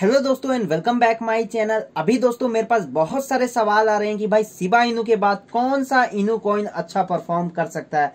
hello दोस्तों and welcome back my channel अभी दोस्तों मेरे पास बहुत सारे सवाल आ रहे हैं कि भाई सिबा इनू के बाद कौन सा इनू कॉइन अच्छा परफॉर्म कर सकता है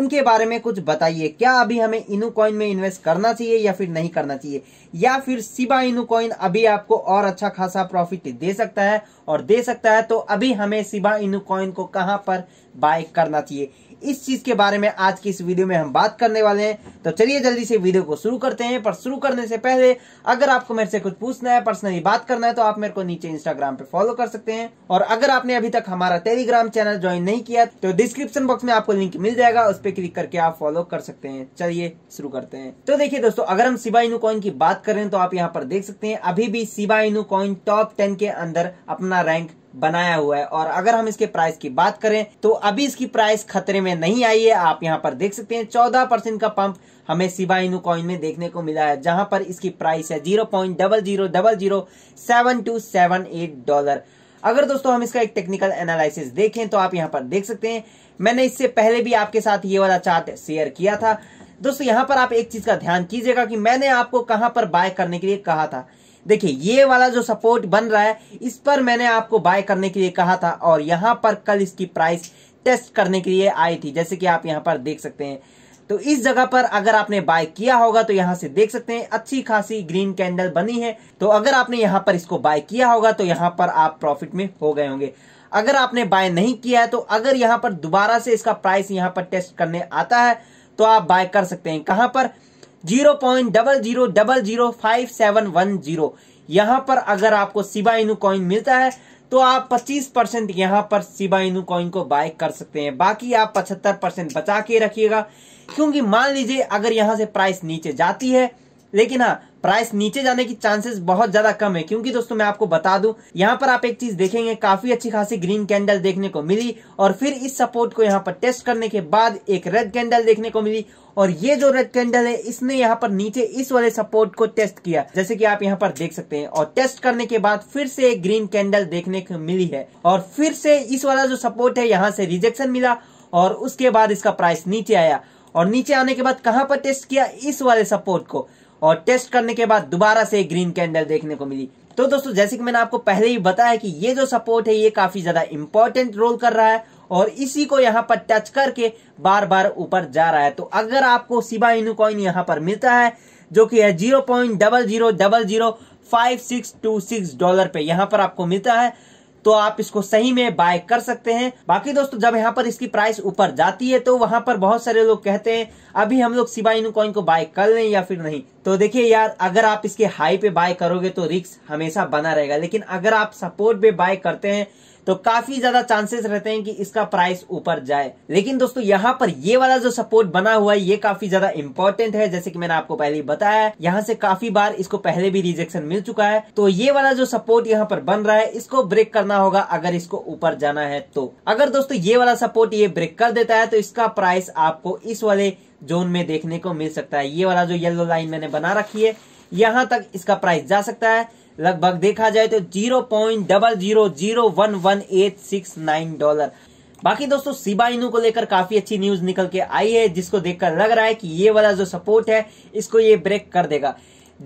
उनके बारे में कुछ बताइए क्या अभी हमें इनू कॉइन में इन्वेस्ट करना चाहिए या फिर नहीं करना चाहिए या फिर सिबा इनू कॉइन अभी आपको और अच्छा खासा प्रॉफिट दे सकता है और दे सकता है तो अभी हमें सिबा इनू कॉइन को कहां पर बाय करना चाहिए इस चीज के बारे में आज की इस वीडियो में हम बात करने वाले हैं तो चलिए जल्दी से वीडियो को शुरू करते हैं पर शुरू करने से पहले अगर आपको मेरे से कुछ पूछना है पर्सनली बात करना है तो आप मेरे को नीचे इंस्टाग्राम पे फॉलो कर सकते हैं और अगर आपने अभी तक हमारा टेलीग्राम चैनल ज्वाइन नहीं किया तो डिस्क्रिप्शन बॉक्स में आपको लिंक मिल जाएगा उस पर क्लिक करके आप फॉलो कर सकते हैं चलिए शुरू करते हैं तो देखिये दोस्तों अगर हम सिबाइनू कॉइन की बात करें तो आप यहाँ पर देख सकते हैं अभी भी सिबाइनू कॉइन टॉप टेन के अंदर अपना अपना रैंक बनाया हुआ है और अगर हम इसके प्राइस की बात करें तो अभी इसकी प्राइस खतरे में नहीं आई है आप यहाँ पर देख सकते हैं चौदह परसेंट का पंप हमें सिबा इनु कॉइन में देखने को मिला है जहां पर इसकी प्राइस है zero point double zero double zero seven two seven eight dollar अगर दोस्तों हम इसका एक टेक्निकल एनालिसिस देखें तो आप यहाँ पर देख सकते हैं मैंने इससे पहले भी आपके साथ ये वाला चार्ट शेयर किया था दोस्तों यहाँ पर आप एक चीज का ध्यान कीजिएगा कि मैंने आपको कहां पर बाय करने के लिए कहा था देखिए ये वाला जो सपोर्ट बन रहा है इस पर मैंने आपको बाय करने के लिए कहा था और यहाँ पर कल इसकी प्राइस टेस्ट करने के लिए आई थी जैसे कि आप यहाँ पर देख सकते हैं तो इस जगह पर अगर आपने बाय किया होगा तो यहाँ से देख सकते हैं अच्छी खासी ग्रीन कैंडल बनी है तो अगर आपने यहाँ पर इसको बाय किया होगा तो यहाँ पर आप प्रॉफिट में हो गए होंगे अगर आपने बाय नहीं किया है तो अगर यहाँ पर दोबारा से इसका प्राइस यहाँ पर टेस्ट करने आता है तो आप बाय कर सकते हैं कहां पर zero point double zero double zero five seven one zero यहाँ पर अगर आपको सिबा इनू कॉइन मिलता है तो आप 25 परसेंट यहाँ पर सिबा इनू कॉइन को बाय कर सकते हैं बाकी आप 75 परसेंट बचा के रखिएगा क्योंकि मान लीजिए अगर यहाँ से प्राइस नीचे जाती है लेकिन हाँ प्राइस नीचे जाने की चांसेस बहुत ज्यादा कम है क्योंकि दोस्तों मैं आपको बता दूं यहाँ पर आप एक चीज देखेंगे काफी अच्छी खासी ग्रीन कैंडल देखने को मिली और फिर इस सपोर्ट को यहाँ पर टेस्ट करने के बाद एक रेड कैंडल देखने को मिली और ये जो रेड कैंडल है इसने यहाँ पर नीचे इस वाले सपोर्ट को टेस्ट किया जैसे कि आप यहाँ पर देख सकते हैं और टेस्ट करने के बाद फिर से एक ग्रीन कैंडल देखने को मिली है और फिर से इस वाला जो सपोर्ट है यहाँ से रिजेक्शन मिला और उसके बाद इसका प्राइस नीचे आया और नीचे आने के बाद कहां पर टेस्ट किया इस वाले सपोर्ट को और टेस्ट करने के बाद दोबारा से ग्रीन कैंडल देखने को मिली तो दोस्तों जैसे कि मैंने आपको पहले ही बताया कि ये जो सपोर्ट है ये काफी ज्यादा इंपॉर्टेंट रोल कर रहा है और इसी को यहाँ पर टच करके बार बार ऊपर जा रहा है तो अगर आपको सिबा इनू कॉइन यहाँ पर मिलता है जो कि है zero point double zero double zero five six two six dollar पे यहाँ पर आपको मिलता है तो आप इसको सही में बाय कर सकते हैं बाकी दोस्तों जब यहाँ पर इसकी प्राइस ऊपर जाती है तो वहां पर बहुत सारे लोग कहते हैं अभी हम लोग सिवा इनू कॉइन को बाय कर लें या फिर नहीं तो देखिए यार अगर आप इसके हाई पे बाय करोगे तो रिक्स हमेशा बना रहेगा लेकिन अगर आप सपोर्ट पे बाय करते हैं तो काफी ज्यादा चांसेस रहते हैं कि इसका प्राइस ऊपर जाए लेकिन दोस्तों यहाँ पर ये वाला जो सपोर्ट बना हुआ है ये काफी ज्यादा इंपॉर्टेंट है जैसे कि मैंने आपको पहले ही बताया यहाँ से काफी बार इसको पहले भी रिजेक्शन मिल चुका है तो ये वाला जो सपोर्ट यहाँ पर बन रहा है इसको ब्रेक करना होगा अगर इसको ऊपर जाना है तो अगर दोस्तों ये वाला सपोर्ट ये ब्रेक कर देता है तो इसका प्राइस आपको इस वाले जोन में देखने को मिल सकता है ये वाला जो येलो लाइन मैंने बना रखी है यहाँ तक इसका प्राइस जा सकता है लगभग देखा जाए तो zero point double zero zero one one eight six nine dollar बाकी दोस्तों सिबा इनू को लेकर काफी अच्छी न्यूज निकल के आई है जिसको देखकर लग रहा है कि ये वाला जो सपोर्ट है इसको ये ब्रेक कर देगा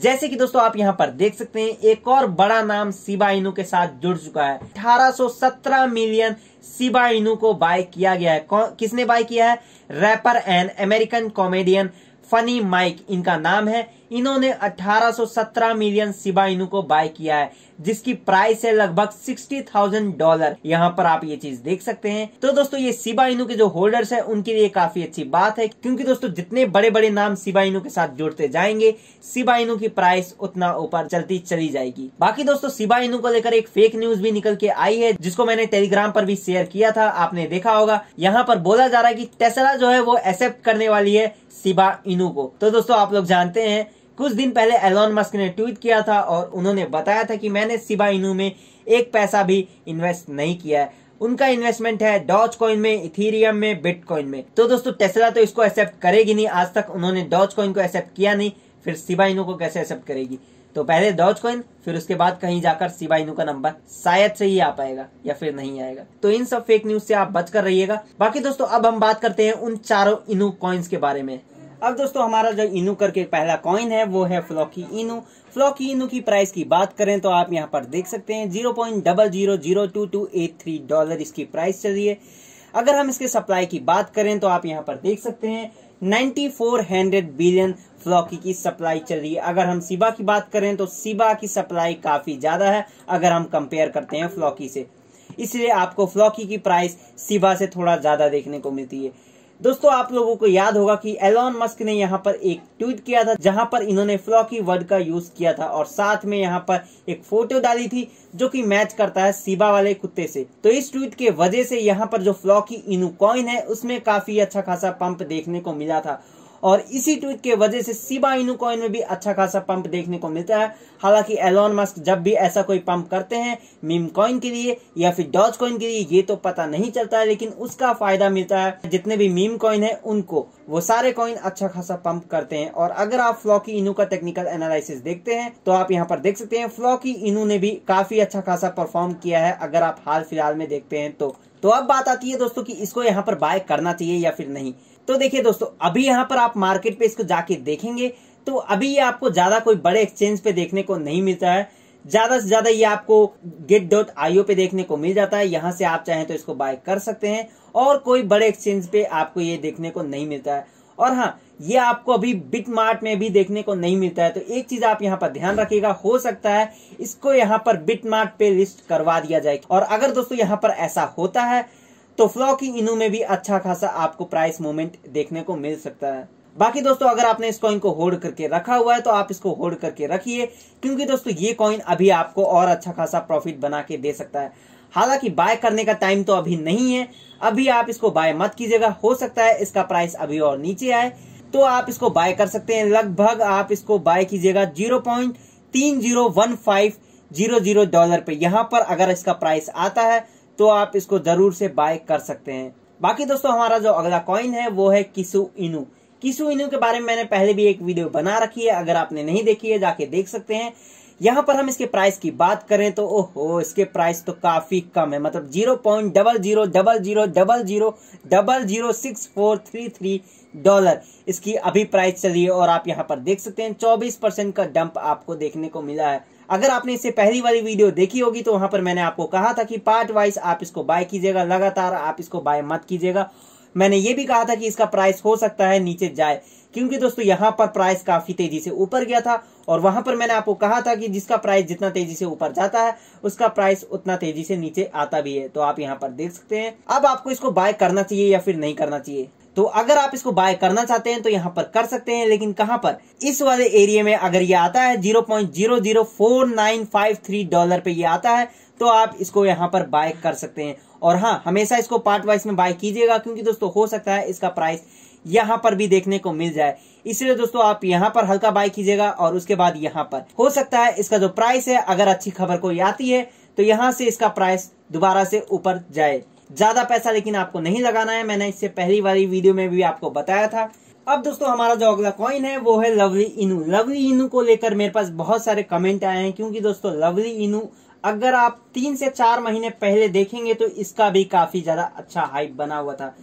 जैसे कि दोस्तों आप यहां पर देख सकते हैं एक और बड़ा नाम सिबा इनू के साथ जुड़ चुका है 1817 मिलियन सिबा इनू को बाय किया गया है किसने बाय किया है rapper and American comedian Funny Mike इनका नाम है इन्होंने 1817 मिलियन सिबा को बाय किया है जिसकी प्राइस है लगभग 60,000 डॉलर यहाँ पर आप ये चीज देख सकते हैं तो दोस्तों ये सिबा के जो होल्डर्स है उनके लिए काफी अच्छी बात है क्योंकि दोस्तों जितने बड़े बड़े नाम सिबा के साथ जुड़ते जाएंगे सिबा की प्राइस उतना ऊपर चलती चली जाएगी बाकी दोस्तों सिबा को लेकर एक फेक न्यूज भी निकल के आई है जिसको मैंने टेलीग्राम पर भी शेयर किया था आपने देखा होगा यहाँ पर बोला जा रहा है की टेसरा जो है वो एक्सेप्ट करने वाली है सिबा इनू को तो दोस्तों आप लोग जानते हैं कुछ दिन पहले एलोन मस्क ने ट्वीट किया था और उन्होंने बताया था कि मैंने सिबा इनू में एक पैसा भी इन्वेस्ट नहीं किया है उनका इन्वेस्टमेंट है डॉच कॉइन में इथीरियम में बिटकॉइन में तो दोस्तों टेस्ला तो इसको एक्सेप्ट करेगी नहीं आज तक उन्होंने डॉच कॉइन को एक्सेप्ट किया नहीं फिर सिबा इनू को कैसे एक्सेप्ट करेगी तो पहले डॉच कॉइन फिर उसके बाद कहीं जाकर सिबा इनू का नंबर शायद से ही आ पाएगा या फिर नहीं आएगा तो इन सब फेक न्यूज से आप बचकर रहिएगा बाकी दोस्तों अब हम बात करते हैं उन चारों इनू कॉइन्स के बारे में अब दोस्तों हमारा जो इनू करके पहला कॉइन है वो है फ्लॉकी इनू फ्लॉकी इनू की प्राइस की बात करें तो आप यहाँ पर देख सकते हैं zero point double zero zero two two eight three dollar इसकी प्राइस चल रही है अगर हम इसके सप्लाई की बात करें तो आप यहाँ पर देख सकते हैं हंड्रेड बिलियन फ्लॉकी की सप्लाई चल रही है अगर हम सिबा की बात करें तो सिबा की सप्लाई काफी ज्यादा है अगर हम कंपेयर करते हैं फ्लॉकी से इसलिए आपको फ्लॉकी की प्राइस सिबा से थोड़ा ज्यादा देखने को मिलती है दोस्तों आप लोगों को याद होगा कि एलोन मस्क ने यहाँ पर एक ट्वीट किया था जहां पर इन्होंने फ्लॉकी वर्ड का यूज किया था और साथ में यहाँ पर एक फोटो डाली थी जो कि मैच करता है सीबा वाले कुत्ते से तो इस ट्वीट के वजह से यहाँ पर जो फ्लॉकी इनू कॉइन है उसमें काफी अच्छा खासा पंप देखने को मिला था और इसी ट्वीट के वजह से सिबा इनुकॉइन में भी अच्छा खासा पंप देखने को मिलता है हालांकि एलोन मस्क जब भी ऐसा कोई पंप करते हैं मीम कॉइन के लिए या फिर डॉज कॉइन के लिए ये तो पता नहीं चलता है लेकिन उसका फायदा मिलता है जितने भी मीम कॉइन है उनको वो सारे कॉइन अच्छा खासा पंप करते हैं और अगर आप फ्लॉकी इनू का टेक्निकल एनालिसिस देखते हैं तो आप यहाँ पर देख सकते हैं फ्लॉकी इनू ने भी काफी अच्छा खासा परफॉर्म किया है अगर आप हाल फिलहाल में देखते हैं तो तो अब बात आती है दोस्तों कि इसको यहाँ पर बाय करना चाहिए या फिर नहीं तो देखिए दोस्तों अभी यहाँ पर आप मार्केट पे इसको जाके देखेंगे तो अभी ये आपको ज्यादा कोई बड़े एक्सचेंज पे देखने को नहीं मिलता है ज्यादा से ज्यादा ये आपको गेट डॉट आईओ पे देखने को मिल जाता है यहाँ से आप चाहें तो इसको बाय कर सकते हैं और कोई बड़े एक्सचेंज पे आपको ये देखने को नहीं मिलता है और हाँ ये आपको अभी बिट मार्ट में भी देखने को नहीं मिलता है तो एक चीज आप यहाँ पर ध्यान रखिएगा हो सकता है इसको यहाँ पर बिट मार्ट पे लिस्ट करवा दिया जाए और अगर दोस्तों यहाँ पर ऐसा होता है तो फ्लॉकिंग की इनू में भी अच्छा खासा आपको प्राइस मूवमेंट देखने को मिल सकता है बाकी दोस्तों अगर आपने इस कॉइन को होल्ड करके रखा हुआ है तो आप इसको होल्ड करके रखिए क्योंकि दोस्तों ये कॉइन अभी आपको और अच्छा खासा प्रॉफिट बना के दे सकता है हालांकि बाय करने का टाइम तो अभी नहीं है अभी आप इसको बाय मत कीजिएगा हो सकता है इसका प्राइस अभी और नीचे आए तो आप इसको बाय कर सकते हैं लगभग आप इसको बाय कीजिएगा जीरो पॉइंट तीन zero one five zero zero dollar पे यहाँ पर अगर इसका प्राइस आता है तो आप इसको जरूर से बाय कर सकते हैं बाकी दोस्तों हमारा जो अगला कॉइन है वो है किसु इनू किसु इनू के बारे में मैंने पहले भी एक वीडियो बना रखी है अगर आपने नहीं देखी है जाके देख सकते हैं यहाँ पर हम इसके प्राइस की बात करें तो ओहो इसके प्राइस तो काफी कम है मतलब zero point double zero double zero double zero double zero six four three three dollar इसकी अभी प्राइस चली है और आप यहाँ पर देख सकते हैं चौबीस परसेंट का डंप आपको देखने को मिला है अगर आपने इससे पहली वाली वीडियो देखी होगी तो वहां पर मैंने आपको कहा था कि पार्ट वाइज आप इसको बाय कीजिएगा लगातार आप इसको बाय मत कीजिएगा मैंने ये भी कहा था कि इसका प्राइस हो सकता है नीचे जाए क्योंकि दोस्तों यहाँ पर प्राइस काफी तेजी से ऊपर गया था और वहां पर मैंने आपको कहा था कि जिसका प्राइस जितना तेजी से ऊपर जाता है उसका प्राइस उतना तेजी से नीचे आता भी है तो आप यहाँ पर देख सकते हैं अब आपको इसको बाय करना चाहिए या फिर नहीं करना चाहिए तो अगर आप इसको बाय करना चाहते हैं तो यहाँ पर कर सकते हैं लेकिन कहाँ पर इस वाले एरिया में अगर ये आता है zero point zero zero four nine five three dollar पे ये आता है तो आप इसको यहाँ पर बाय कर सकते हैं और हाँ हमेशा इसको पार्ट वाइज में बाय कीजिएगा क्योंकि दोस्तों हो सकता है इसका प्राइस यहाँ पर भी देखने को मिल जाए इसलिए दोस्तों आप यहाँ पर हल्का बाय कीजिएगा और उसके बाद यहाँ पर हो सकता है इसका जो प्राइस है अगर अच्छी खबर कोई आती है तो यहाँ से इसका प्राइस दोबारा से ऊपर जाए ज्यादा पैसा लेकिन आपको नहीं लगाना है मैंने इससे पहली वाली वीडियो में भी आपको बताया था अब दोस्तों हमारा जो अगला कॉइन है वो है लवली इनू लवली इनू को लेकर मेरे पास बहुत सारे कमेंट आए हैं क्योंकि दोस्तों लवली इनू अगर आप तीन से चार महीने पहले देखेंगे तो इसका भी काफी ज्यादा अच्छा हाइप बना हुआ था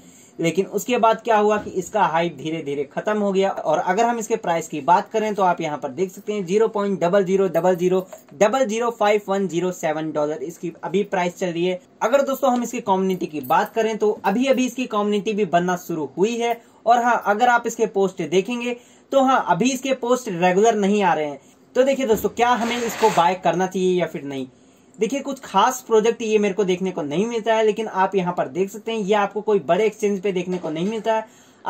लेकिन उसके बाद क्या हुआ कि इसका हाइट धीरे धीरे खत्म हो गया और अगर हम इसके प्राइस की बात करें तो आप यहाँ पर देख सकते हैं zero point double zero double zero double zero five one zero seven dollar इसकी अभी प्राइस चल रही है अगर दोस्तों हम इसकी कम्युनिटी की बात करें तो अभी अभी इसकी कम्युनिटी भी बनना शुरू हुई है और हाँ अगर आप इसके पोस्ट देखेंगे तो हाँ अभी इसके पोस्ट रेगुलर नहीं आ रहे हैं तो देखिए दोस्तों क्या हमें इसको बाय करना चाहिए या फिर नहीं देखिए कुछ खास प्रोजेक्ट ये मेरे को देखने को नहीं मिलता है लेकिन आप यहाँ पर देख सकते हैं ये आपको कोई बड़े एक्सचेंज पे देखने को नहीं मिलता है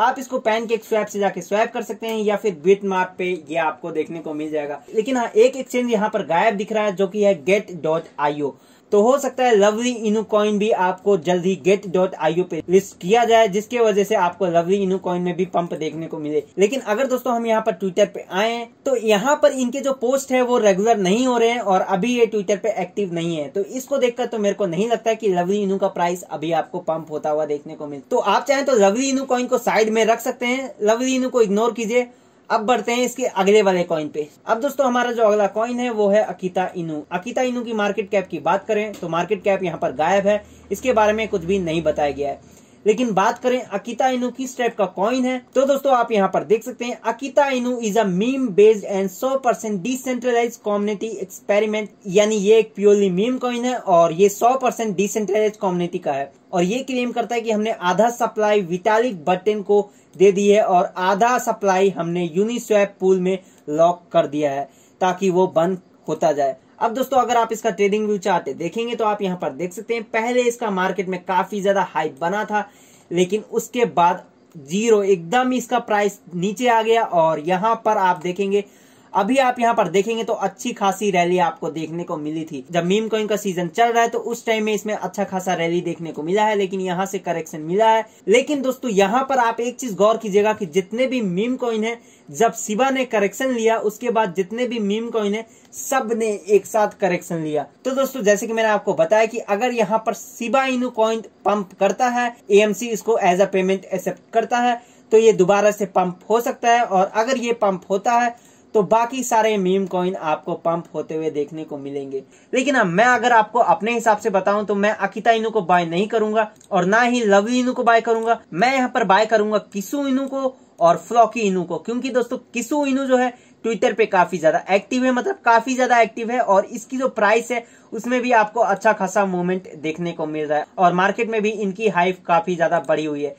आप इसको पैन के स्वैप से जाके स्वैप कर सकते हैं या फिर बिट मार्क पे ये आपको देखने को मिल जाएगा लेकिन हाँ एक एक्सचेंज यहाँ पर गायब दिख रहा है जो कि है गेट डॉट आईओ तो हो सकता है लवली इनू कॉइन भी आपको जल्द ही गेट डॉट आईओ पे लिस्ट किया जाए जिसके वजह से आपको लवली इनू कॉइन में भी पंप देखने को मिले लेकिन अगर दोस्तों हम यहाँ पर ट्विटर पे आए तो यहाँ पर इनके जो पोस्ट है वो रेगुलर नहीं हो रहे हैं और अभी ये ट्विटर पे एक्टिव नहीं है तो इसको देखकर तो मेरे को नहीं लगता है कि लवली इनू का प्राइस अभी आपको पंप होता हुआ देखने को मिले तो आप चाहें तो लवली इनू कॉइन को साइड में रख सकते हैं लवली इनू को इग्नोर कीजिए अब बढ़ते हैं इसके अगले वाले कॉइन पे अब दोस्तों हमारा जो अगला कॉइन है वो है अकीता इनू अकीता इनू की मार्केट कैप की बात करें तो मार्केट कैप यहाँ पर गायब है इसके बारे में कुछ भी नहीं बताया गया है लेकिन बात करें अकिता इनू किस टाइप का कॉइन है तो दोस्तों आप यहाँ पर देख सकते हैं Akita Inu is um based and सौ परसेंट डिसेंट्रलाइज कॉम्युनिटी एक्सपेरिमेंट यानी ये एक प्योरली मीम कॉइन है और ये सौ परसेंट डिसेंट्रलाइज कॉम्युनिटी का है और ये क्लेम करता है कि हमने आधा सप्लाई विटालिक बटन को दे दी है और आधा सप्लाई हमने यूनिस्वैप पूल में लॉक कर दिया है ताकि वो बंद होता जाए अब दोस्तों अगर आप इसका ट्रेडिंग व्यू चाहते देखेंगे तो आप यहाँ पर देख सकते हैं पहले इसका मार्केट में काफी ज्यादा हाइप बना था लेकिन उसके बाद जीरो एकदम इसका प्राइस नीचे आ गया और यहां पर आप देखेंगे अभी आप यहाँ पर देखेंगे तो अच्छी खासी रैली आपको देखने को मिली थी जब मीम कॉइन का सीजन चल रहा है तो उस टाइम में इसमें अच्छा खासा रैली देखने को मिला है लेकिन यहाँ से करेक्शन मिला है लेकिन दोस्तों यहाँ पर आप एक चीज गौर कीजिएगा की जितने भी मीम कॉइन है जब शिवा ने करेक्शन लिया उसके बाद जितने भी मीम कॉइन है सब ने एक साथ करेक्शन लिया तो दोस्तों जैसे कि मैंने आपको बताया कि अगर यहाँ पर शिबा इनू कॉइन पंप करता है एएमसी इसको एज अ पेमेंट एक्सेप्ट करता है तो ये दोबारा से पंप हो सकता है और अगर ये पंप होता है तो बाकी सारे मीम कॉइन आपको पंप होते हुए देखने को मिलेंगे लेकिन अब मैं अगर आपको अपने हिसाब से बताऊं तो मैं अकिता इनू को बाय नहीं करूंगा और ना ही लवली इनू को बाय करूंगा मैं यहाँ पर बाय करूंगा किसु इनू को और फ्लॉकी इनू को क्योंकि दोस्तों किसु इनू जो है ट्विटर पे काफी ज्यादा एक्टिव है मतलब काफी ज्यादा एक्टिव है और इसकी जो प्राइस है उसमें भी आपको अच्छा खासा मूवमेंट देखने को मिल रहा है और मार्केट में भी इनकी हाइफ काफी ज्यादा बढ़ी हुई है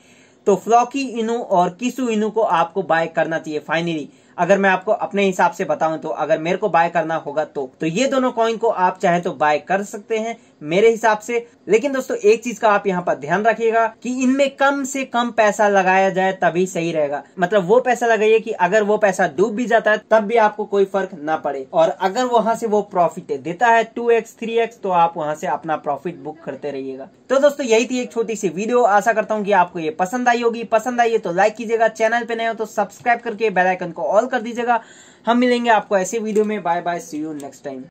तो फ्लॉकी इनू और किसु इनू को आपको बाय करना चाहिए फाइनली अगर मैं आपको अपने हिसाब से बताऊं तो अगर मेरे को बाय करना होगा तो तो ये दोनों कॉइन को आप चाहे तो बाय कर सकते हैं मेरे हिसाब से लेकिन दोस्तों एक चीज का आप यहाँ पर ध्यान रखिएगा कि इनमें कम से कम पैसा लगाया जाए तभी सही रहेगा मतलब वो पैसा लगाइए कि अगर वो पैसा डूब भी जाता है तब भी आपको कोई फर्क ना पड़े और अगर वहां से वो प्रॉफिट देता है टू एक्स थ्री एक्स तो आप वहां से अपना प्रॉफिट बुक करते रहिएगा तो दोस्तों यही थी एक छोटी सी वीडियो आशा करता हूँ की आपको ये पसंद आई होगी पसंद आई है तो लाइक कीजिएगा चैनल पे नए हो तो सब्सक्राइब करके बेलाइकन को ऑल कर दीजिएगा हम मिलेंगे आपको ऐसे वीडियो में bye bye see you next time